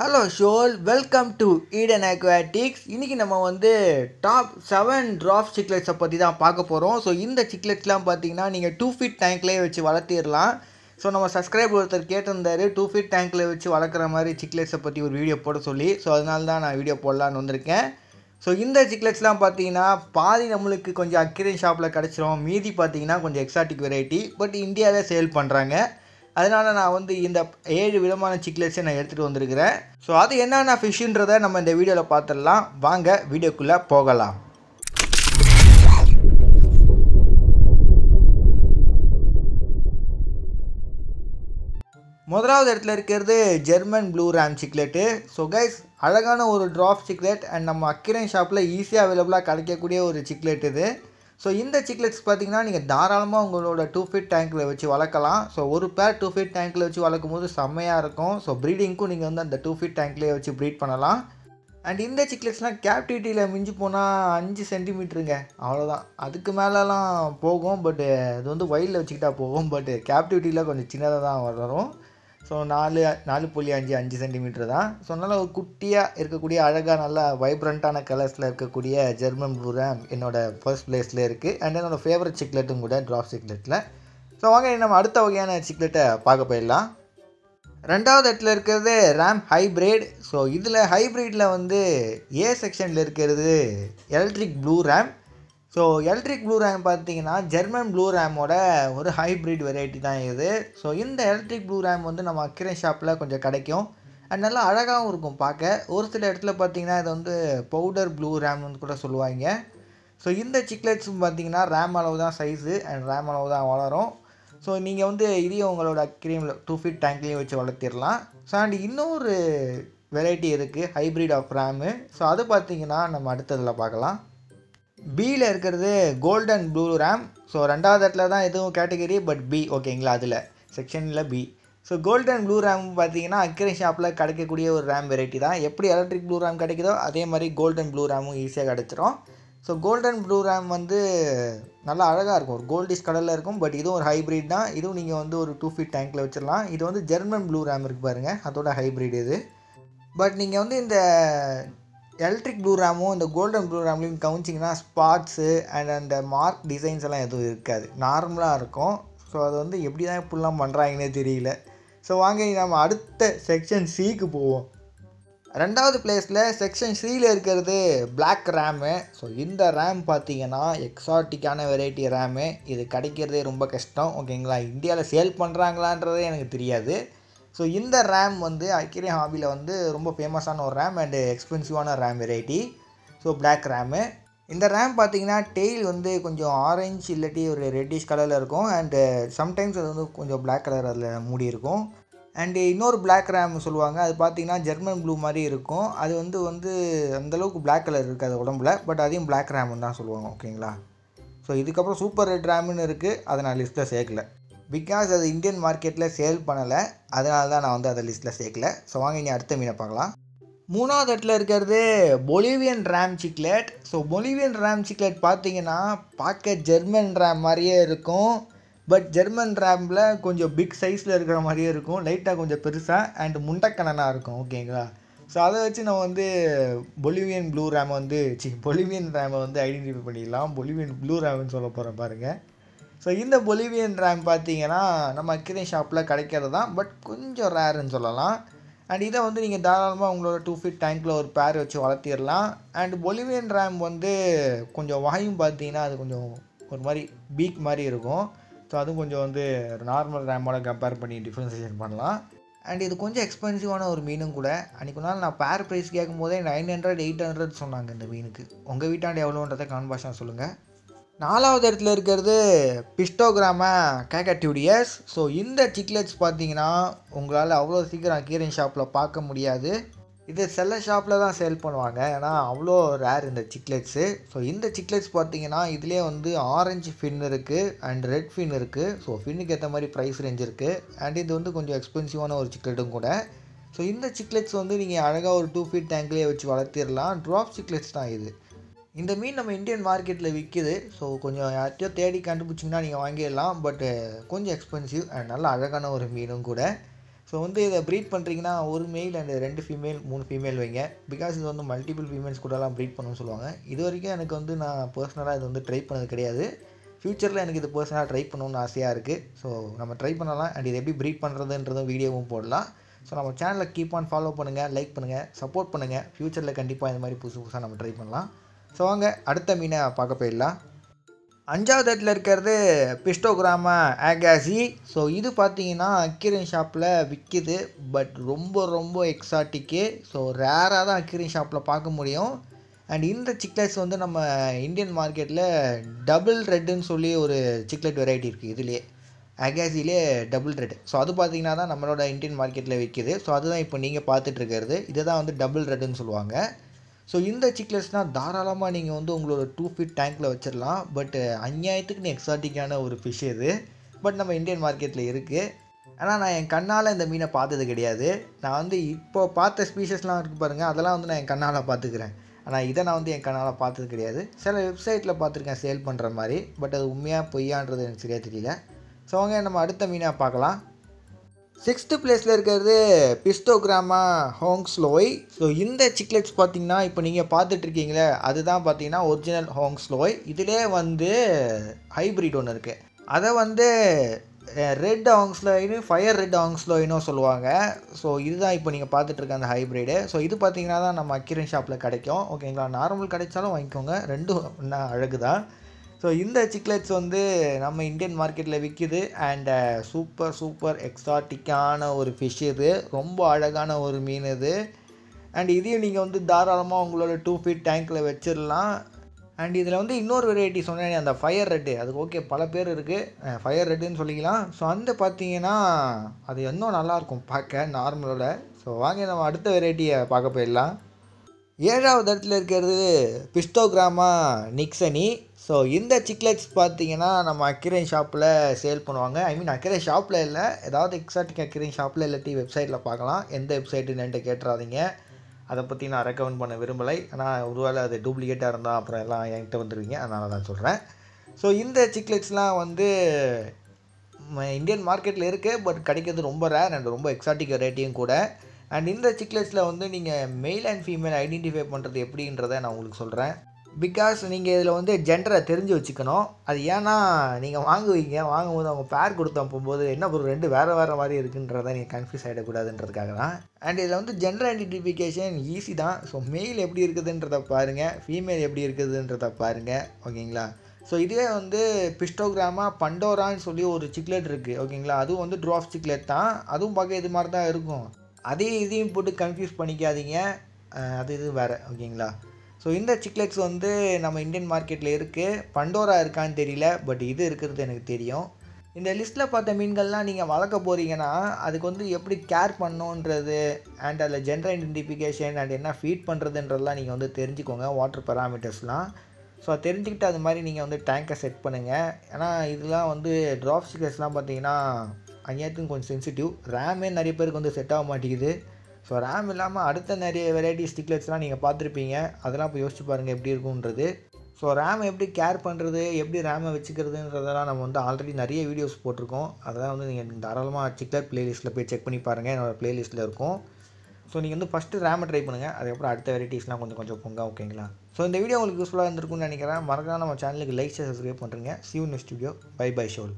hello ஷோல் welcome to Eden aquatics இன்றைக்கி நம்ம வந்து டாப் செவன் ட்ராப் சிக்லெட்ஸை பற்றி தான் பார்க்க போகிறோம் ஸோ இந்த சிக்லெட்ஸ்லாம் பார்த்தீங்கன்னா நீங்கள் டூ ஃபீட் டேங்க்லேயே வச்சு வளர்த்திடலாம் ஸோ நம்ம சப்ஸ்கிரைப் ஒருத்தர் கேட்டிருந்தாரு டூ ஃபீட் டேங்க்கில் வச்சு வளர்க்குற மாதிரி சிக்லெட்ஸை பற்றி ஒரு வீடியோ போட சொல்லி ஸோ அதனால தான் நான் வீடியோ போடலான்னு வந்திருக்கேன் ஸோ இந்த சிக்லெட்ஸ்லாம் பார்த்தீங்கன்னா பாதி நம்மளுக்கு கொஞ்சம் அக்யூரியன் ஷாப்பில் கிடச்சிரும் மீதி பார்த்தீங்கன்னா கொஞ்சம் எக்ஸாட்டிக் வெரைட்டி பட் இந்தியாவில் சேல் பண்ணுறாங்க அதனால் நான் வந்து இந்த ஏழு விதமான சிக்லெட்ஸை நான் எடுத்துகிட்டு வந்திருக்கிறேன் ஸோ அது என்னென்ன ஃபிஷ்ஷுன்றதை நம்ம இந்த வீடியோவில் பார்த்துடலாம் வாங்க வீடியோக்குள்ளே போகலாம் முதலாவது இடத்துல இருக்கிறது German blue ram cichlid so guys அழகான ஒரு ட்ராப் சிக்லெட் அண்ட் நம்ம அக்கிரன் ஷாப்பில் ஈஸியாக அவைலபிளாக கிடைக்கக்கூடிய ஒரு சிக்லெட் இது ஸோ இந்த சிக்லெட்ஸ் பார்த்திங்கன்னா நீங்கள் தாராளமாக உங்களோட டூ ஃபீட் டேங்க்கில் வச்சு வளர்க்கலாம் ஸோ ஒரு பேர் டூ ஃபீட் டேங்க்கில் வச்சு வளர்க்கும் போது செம்மையாக இருக்கும் ஸோ ப்ரீடிங்க்கும் நீங்கள் வந்து அந்த டூ ஃபீட் டேங்க்லேயே வச்சு ப்ரீட் பண்ணலாம் அண்ட் இந்த சிக்லெட்ஸ்லாம் கேப்டிவிட்டியில் மிஞ்சி போனால் அஞ்சு சென்டிமீட்டருங்க அவ்வளோதான் அதுக்கு மேலெலாம் போகும் பட்டு அது வந்து வயலில் வச்சுக்கிட்டா போகும் பட்டு கேப்டிவிட்டியில் கொஞ்சம் சின்னதாக தான் வளரும் ஸோ நாலு நாலு புள்ளி அஞ்சு அஞ்சு சென்டிமீட்டர் தான் ஸோ அதனால் ஒரு குட்டியாக இருக்கக்கூடிய அழகாக நல்லா வைப்ரண்ட்டான கலர்ஸில் இருக்கக்கூடிய ஜெர்மன் ரேம் என்னோடய ஃபர்ஸ்ட் ப்ளேஸில் இருக்குது அண்ட் என்னோடய ஃபேவரட் சிக்லெட்டும் கூட ட்ராப் சிக்லெட்டில் ஸோ வாங்க நம்ம அடுத்த வகையான சிக்லெட்டை பார்க்க போயிடலாம் ரெண்டாவது இடத்துல இருக்கிறது ரேம் ஹைப்ரிட் ஸோ இதில் ஹைப்ரிடில் வந்து ஏ செக்ஷனில் இருக்கிறது electric blue ram so electric blue ram பார்த்தீங்கன்னா ஜெர்மன் ப்ளூ ரேமோட ஒரு ஹைப்ரிட் வெரைட்டி தான் இது ஸோ இந்த எலக்ட்ரிக் ப்ளூ ரேம் வந்து நம்ம அக்கிரன் ஷாப்பில் கொஞ்சம் கிடைக்கும் அண்ட் நல்லா அழகாகவும் இருக்கும் பார்க்க ஒரு சில இடத்துல பார்த்தீங்கன்னா இதை வந்து பவுடர் ப்ளூ ரேம்னு கூட சொல்லுவாங்க ஸோ இந்த சிக்லெட்ஸும் பார்த்தீங்கன்னா ரேம் அளவு தான் சைஸு அண்ட் ரேம் அளவு தான் வளரும் ஸோ நீங்கள் வந்து இதையும் உங்களோட அக்ரீமில் டூ ஃபீட் டேங்க்லேயும் வச்சு வளர்த்திடலாம் ஸோ அண்ட் இன்னொரு வெரைட்டி இருக்குது ஹைப்ரிட் ஆஃப் ரேமு ஸோ அது பார்த்தீங்கன்னா நம்ம அடுத்ததில் பார்க்கலாம் பியில் இருக்கிறது கோல்டன் ப்ளூ ரேம் ஸோ ரெண்டாவது இடத்துல தான் எதுவும் கேட்டகரி பட் பி ஓகேங்களா அதில் செக்ஷனில் B so golden blue ram பார்த்தீங்கன்னா அக்கரை ஷாப்பில் கிடைக்கக்கூடிய ஒரு ரேம் வெரைட்டி தான் எப்படி எலக்ட்ரிக் ப்ளூ ரேம் கிடைக்குதோ அதே மாதிரி கோல்டன் ப்ளூ ரேமும் ஈஸியாக கிடச்சிரும் ஸோ கோல்டன் ப்ளூ ரேம் வந்து நல்லா அழகாக இருக்கும் ஒரு கோல்டிஷ் கடலில் இருக்கும் பட் இதுவும் ஒரு ஹைப்ரிட் தான் இதுவும் நீங்கள் வந்து ஒரு டூ ஃபீட் டேங்க்கில் வச்சிடலாம் இது வந்து ஜெர்மன் ப்ளூ ரேம் இருக்கு பாருங்கள் அதோட ஹைப்ரிட் இது பட் நீங்கள் வந்து இந்த எலக்ட்ரிக் ப்ளூ ரேமும் இந்த கோல்டன் ப்ளூ ரேம்லையும் கவுச்சிங்கன்னா ஸ்பாட்ஸு அண்ட் அந்த மார்க் டிசைன்ஸ் எல்லாம் எதுவும் இருக்காது நார்மலாக இருக்கும் ஸோ அது வந்து எப்படி தான் இப்படிலாம் பண்ணுறாங்கன்னே தெரியல ஸோ வாங்க நம்ம அடுத்த செக்ஷன் சிக்கு போவோம் ரெண்டாவது பிளேஸில் செக்ஷன் சியில் இருக்கிறது பிளாக் ரேமு ஸோ இந்த ரேம் பார்த்தீங்கன்னா எக்ஸாட்டிக்கான வெரைட்டி ரேமு இது கிடைக்கிறதே ரொம்ப கஷ்டம் ஓகேங்களா இந்தியாவில் சேல் பண்ணுறாங்களான்றதே எனக்கு தெரியாது ஸோ இந்த ரேம் வந்து அக்கிரி ஹாபியில் வந்து ரொம்ப ஃபேமஸான ஒரு ரேம் அண்டு எக்ஸ்பென்சிவான ram variety so black ram இந்த ரேம் பார்த்தீங்கன்னா டெய்ல் வந்து கொஞ்சம் ஆரஞ்சு இல்லாட்டி ஒரு ரெட்டிஷ் கலரில் இருக்கும் அண்டு சம்டைம்ஸ் அது வந்து கொஞ்சம் பிளாக் கலர் அதில் மூடி இருக்கும் அண்டு இன்னொரு பிளாக் ரேம் சொல்லுவாங்க அது பார்த்தீங்கன்னா ஜெர்மன் ப்ளூ மாதிரி இருக்கும் அது வந்து வந்து அந்தளவுக்கு பிளாக் கலர் இருக்காது உடம்புல பட் அதையும் பிளாக் ரேம்னு தான் சொல்லுவாங்க ஓகேங்களா ஸோ இதுக்கப்புறம் சூப்பர் ரெட் ரேம்னு இருக்குது அதை நான் லிஸ்ட்டில் சேர்க்கலை பிகாஸ் அது இந்தியன் மார்க்கெட்டில் சேல் பண்ணலை அதனால தான் நான் வந்து அதை லிஸ்ட்டில் சேர்க்கல ஸோ வாங்க இனி அடுத்த மீனை பார்க்கலாம் மூணாவது இடத்துல இருக்கிறது Bolivian ram cichlid so Bolivian ram cichlid பார்த்தீங்கன்னா பார்க்க ஜெர்மன் ரேம் மாதிரியே இருக்கும் பட் ஜெர்மன் ரேமில் கொஞ்சம் பிக் சைஸில் இருக்கிற மாதிரியே இருக்கும் லைட்டாக கொஞ்சம் பெருசாக அண்ட் முண்டக்கணனாக இருக்கும் ஓகேங்களா ஸோ அதை வச்சு நம்ம வந்து பொலிவியன் ப்ளூ ரேமை வந்து சி பொலிவியன் ரேமை வந்து ஐடென்டிஃபை பண்ணிடலாம் பொலிவியன் ப்ளூ ரேம்னு சொல்ல போகிறேன் பாருங்கள் ஸோ இந்த பொலிவியன் ரேம் பார்த்தீங்கன்னா நம்ம அக்ரேன் ஷாப்பில் கிடைக்கிறது தான் பட் கொஞ்சம் ரேருன்னு சொல்லலாம் அண்ட் இதை வந்து நீங்கள் தாராளமாக உங்களோட டூ ஃபீட் டேங்க்கில் ஒரு பேர் வச்சு வளர்த்திடலாம் அண்ட் பொலிவியன் ரேம் வந்து கொஞ்சம் வாயும் பார்த்தீங்கன்னா அது கொஞ்சம் ஒரு மாதிரி பீக் மாதிரி இருக்கும் ஸோ அதுவும் கொஞ்சம் வந்து நார்மல் ரேமோட கம்பேர் பண்ணி டிஃப்ரென்சியேஷன் பண்ணலாம் அண்ட் இது கொஞ்சம் எக்ஸ்பென்சிவான ஒரு மீனும் கூட அன்றைக்கு நாள் நான் பேர் ப்ரைஸ் கேட்கும் போதே நைன் ஹண்ட்ரட் எயிட் ஹண்ட்ரட் சொன்னாங்க இந்த மீனுக்கு உங்கள் வீட்டாண்டு எவ்வளோன்றதை கான்பாஷன் சொல்லுங்கள் நாலாவது இடத்துல இருக்கிறது கேக்கா கேக்கட்யூடியஸ் ஸோ இந்த சிக்லெட்ஸ் பார்த்தீங்கன்னா உங்களால் அவ்வளோ சீக்கிரம் கீரன் ஷாப்பில் பார்க்க முடியாது இது செல்ல ஷாப்பில் தான் சேல் பண்ணுவாங்க ஏன்னா அவ்வளோ ரேர் இந்த சிக்லெட்ஸு ஸோ இந்த சிக்லெட்ஸ் பார்த்தீங்கன்னா இதிலே வந்து ஆரஞ்சு ஃபின் இருக்குது அண்ட் ரெட் ஃபின் இருக்குது ஸோ ஃபின்னுக்கு ஏற்ற மாதிரி ப்ரைஸ் ரேஞ்ச் இருக்குது அண்ட் இது வந்து கொஞ்சம் எக்ஸ்பென்சிவான ஒரு சிக்லெட்டும் கூட ஸோ இந்த சிக்லெட்ஸ் வந்து நீங்கள் அழகாக ஒரு டூ ஃபீட் டேங்க்லேயே வச்சு வளர்த்திடலாம் ட்ராப் சிக்லெட்ஸ் தான் இது இந்த மீன் நம்ம இந்தியன் மார்க்கெட்டில் விற்கிது ஸோ கொஞ்சம் யார்கிட்டயோ தேடி கண்டுபிடிச்சிங்கன்னா நீங்கள் வாங்கிடலாம் பட்டு கொஞ்சம் எக்ஸ்பென்சிவ் அண்ட் நல்லா அழகான ஒரு மீனும் கூட ஸோ வந்து இதை ப்ரீட் பண்ணுறீங்கன்னா ஒரு மெயில் அண்ட் ரெண்டு ஃபீமேல் மூணு ஃபீமேல் வைங்க பிகாஸ் இது வந்து மல்டிபிள் ஃபீமேல்ஸ் கூடலாம் ப்ரீட் பண்ணணும்னு சொல்லுவாங்க இது வரைக்கும் எனக்கு வந்து நான் பர்சனலாக இது வந்து ட்ரை பண்ணது கிடையாது ஃப்யூச்சரில் எனக்கு இது பர்சனலாக ட்ரை பண்ணணும்னு ஆசையாக இருக்குது ஸோ நம்ம ட்ரை பண்ணலாம் அண்ட் இது எப்படி ப்ரீட் பண்ணுறதுன்றதும் வீடியோவும் போடலாம் ஸோ நம்ம சேனலை கீப் ஆன் ஃபாலோ பண்ணுங்கள் லைக் பண்ணுங்கள் சப்போர்ட் பண்ணுங்கள் ஃப்யூச்சரில் கண்டிப்பாக இந்த மாதிரி புதுசு புதுசாக நம்ம ட்ரை பண்ணலாம் ஸோ வாங்க அடுத்த மீனை பார்க்க போயிடலாம் அஞ்சாவது இடத்துல இருக்கிறது பிஸ்டோகிராமா ஆகாசி ஸோ இது பார்த்தீங்கன்னா அக்கீரன் ஷாப்பில் விற்கிது பட் ரொம்ப ரொம்ப எக்ஸாட்டிக்கு ஸோ ரேராக தான் அக்கீரன் ஷாப்பில் பார்க்க முடியும் அண்ட் இந்த சிக்லெட்ஸ் வந்து நம்ம இந்தியன் மார்க்கெட்டில் டபுள் ரெட்டுன்னு சொல்லி ஒரு சிக்லெட் வெரைட்டி இருக்குது இதுலேயே அகாசிலே டபுள் ரெட் ஸோ அது பார்த்தீங்கன்னா தான் நம்மளோட இந்தியன் மார்க்கெட்டில் விற்கிது ஸோ அதுதான் இப்போ நீங்கள் பார்த்துட்ருக்கிறது இதை தான் வந்து டபுள் ரெட்டுன்னு சொல்லுவாங்க ஸோ இந்த சிக்லெட்ஸ்னால் தாராளமாக நீங்கள் வந்து உங்களோட டூ ஃபீட் டேங்க்கில் வச்சிடலாம் பட் அநியாயத்துக்குன்னு எக்ஸாட்டிக்கான ஒரு ஃபிஷ் இது பட் நம்ம இந்தியன் மார்க்கெட்டில் இருக்குது ஆனால் நான் என் கண்ணால் இந்த மீனை பார்த்தது கிடையாது நான் வந்து இப்போ பார்த்த ஸ்பீஷஸ்லாம் இருக்குது பாருங்கள் அதெல்லாம் வந்து நான் என் கண்ணால் பார்த்துக்கிறேன் ஆனால் இதை நான் வந்து என் கண்ணால் பார்த்தது கிடையாது சில வெப்சைட்டில் பார்த்துருக்கேன் சேல் பண்ணுற மாதிரி பட் அது உண்மையாக பொய்யான்றது எனக்கு சரியாக தெரியல ஸோ அவங்க நம்ம அடுத்த மீனாக பார்க்கலாம் சிக்ஸ்த்து பிளேஸில் இருக்கிறது பிஸ்டோகிராமா ஹோங்ஸ்லோய் ஸோ இந்த சிக்லெட்ஸ் பார்த்தீங்கன்னா இப்போ நீங்கள் பார்த்துட்ருக்கீங்களே அதுதான் பார்த்தீங்கன்னா ஒரிஜினல் ஹோங்ஸ்லோய் இதிலே வந்து ஹைப்ரிட் ஒன்று இருக்குது அதை வந்து ரெட் ஆங்ஸ்லோயின்னு ஃபயர் ரெட் ஆங்ஸ்லோயினும் சொல்லுவாங்க ஸோ இதுதான் இப்போ நீங்கள் பார்த்துட்ருக்க அந்த ஹைப்ரிடு ஸோ இது பார்த்தீங்கன்னா தான் நம்ம அக்கிரன் ஷாப்பில் கிடைக்கும் ஓகேங்களா நார்மல் கிடைச்சாலும் வாங்கிக்கோங்க ரெண்டும் அழகு தான் ஸோ இந்த சிக்லெட்ஸ் வந்து நம்ம இந்தியன் மார்க்கெட்டில் விற்கிது அண்டு சூப்பர் சூப்பர் எக்ஸாட்டிக்கான ஒரு ஃபிஷ் இது ரொம்ப அழகான ஒரு மீன் இது அண்ட் இதையும் நீங்கள் வந்து தாராளமாக உங்களோட டூ ஃபீட் டேங்க்கில் வச்சிடலாம் அண்ட் இதில் வந்து இன்னொரு வெரைட்டி சொன்னேன் அந்த ஃபயர் ரெட்டு அதுக்கு ஓகே பல பேர் இருக்குது ஃபயர் ரெட்டுன்னு சொல்லிக்கலாம் ஸோ அந்த பார்த்தீங்கன்னா அது இன்னும் நல்லாயிருக்கும் பார்க்க நார்மலோட ஸோ வாங்க நம்ம அடுத்த வெரைட்டியை பார்க்க போயிடலாம் ஏழாவது இடத்துல இருக்கிறது பிஸ்டோகிராமா நிக்சனி ஸோ இந்த சிக்லெட்ஸ் பார்த்தீங்கன்னா நம்ம அக்கிரை ஷாப்பில் சேல் பண்ணுவாங்க ஐ மீன் அக்கிரை ஷாப்பில் இல்லை ஏதாவது எக்ஸாட்டிக் அக்கிரை ஷாப்பில் இல்லாட்டி வெப்சைட்டில் பார்க்கலாம் எந்த வெப்சைட்டுன்னு கேட்டுறாதீங்க அதை பற்றி நான் ரெக்கமெண்ட் பண்ண விரும்பலை ஆனால் ஒருவேளை அது டூப்ளிகேட்டாக இருந்தால் அப்புறம் எல்லாம் என்கிட்ட வந்துடுவீங்க அதனால தான் சொல்கிறேன் ஸோ இந்த சிக்லெட்ஸ்லாம் வந்து இந்தியன் மார்க்கெட்டில் இருக்குது பட் கிடைக்கிறது ரொம்ப ரேர் அண்ட் ரொம்ப எக்ஸாட்டிக் ரேட்டையும் கூட அண்ட் இந்த சிக்லெட்ஸில் வந்து நீங்கள் மெயில் அண்ட் ஃபீமேல் ஐடென்டிஃபை பண்ணுறது எப்படின்றத நான் உங்களுக்கு சொல்கிறேன் பிகாஸ் நீங்கள் இதில் வந்து ஜெண்டரை தெரிஞ்சு வச்சுக்கணும் அது ஏன்னா நீங்கள் வாங்குவீங்க வாங்கும்போது அவங்க பேர் கொடுத்தோம் போகும்போது என்ன பொருள் ரெண்டு வேறு வேறு மாதிரி இருக்குன்றதை நீங்கள் கன்ஃபியூஸ் ஆகிடக்கூடாதுன்றதுக்காக தான் அண்ட் இதில் வந்து ஜெண்டர் ஐடென்டிஃபிகேஷன் ஈஸி தான் ஸோ மெயில் எப்படி இருக்குதுன்றத பாருங்கள் ஃபீமேல் எப்படி இருக்குதுன்றத பாருங்கள் ஓகேங்களா ஸோ இதுவே வந்து பிஸ்டோகிராமா பண்டோரான்னு சொல்லி ஒரு சிக்லெட் இருக்குது ஓகேங்களா அதுவும் வந்து ட்ராஃப் சிக்லெட் தான் அதுவும் பார்க்க இது மாதிரி தான் இருக்கும் அதையும் இதையும் போட்டு கன்ஃபியூஸ் பண்ணிக்காதீங்க அது இது வேறு ஓகேங்களா ஸோ இந்த சிக்லெட்ஸ் வந்து நம்ம இந்தியன் மார்க்கெட்டில் இருக்குது பண்டோரா இருக்கான்னு தெரியல பட் இது இருக்கிறது எனக்கு தெரியும் இந்த லிஸ்ட்டில் பார்த்த மீன்கள்லாம் நீங்கள் வளர்க்க போகிறீங்கன்னா அதுக்கு வந்து எப்படி கேர் பண்ணுன்றது அண்ட் அதில் ஜென்ரல் ஐடென்டிஃபிகேஷன் அண்ட் என்ன ஃபீட் பண்ணுறதுன்றதெல்லாம் நீங்கள் வந்து தெரிஞ்சுக்கோங்க வாட்டர் பராமீட்டர்ஸ்லாம் ஸோ அதை தெரிஞ்சுக்கிட்டு அது மாதிரி நீங்கள் வந்து டேங்கை செட் பண்ணுங்கள் ஏன்னா இதெல்லாம் வந்து ட்ராப் சிக்லெட்ஸ்லாம் பார்த்தீங்கன்னா ஐயாயிரத்துக்கும் கொஞ்சம் சென்சிட்டிவ் ரேமே நிறைய பேருக்கு வந்து செட் ஆக மாட்டேங்குது ஸோ ரேம் இல்லாமல் அடுத்த நிறைய வெரைட்டி ஸ்டிக்லெட்ஸ்லாம் நீங்கள் பார்த்துருப்பீங்க அதெல்லாம் இப்போ யோசிச்சு பாருங்கள் எப்படி இருக்குன்றது ஸோ ரேம் எப்படி கேர் பண்ணுறது எப்படி ரேமை வச்சுக்கிறதுன்றதெல்லாம் நம்ம வந்து ஆல்ரெடி நிறைய வீடியோஸ் போட்டிருக்கோம் அதெல்லாம் வந்து நீங்கள் தாராளமாக சிக்லர் ப்ளேலிஸ்ட்டில் போய் செக் பண்ணி பாருங்கள் என்னோடய ப்ளேலிஸ்ட்டில் இருக்கும் ஸோ நீங்கள் வந்து ஃபஸ்ட்டு ரேமை ட்ரை பண்ணுங்கள் அதுக்கப்புறம் அடுத்த வெரைட்டிஸ்லாம் கொஞ்சம் கொஞ்சம் பொங்க ஓகேங்களா ஸோ இந்த வீடியோ உங்களுக்கு யூஸ்ஃபுல்லாக இருந்திருக்குன்னு நினைக்கிறேன் மறக்காம நம்ம சேனலுக்கு லைக் சப்ஸ்கிரைப் பண்ணுறீங்க சிவ் நியூஸ் ஸ்டுடியோ பை பை ஷோல்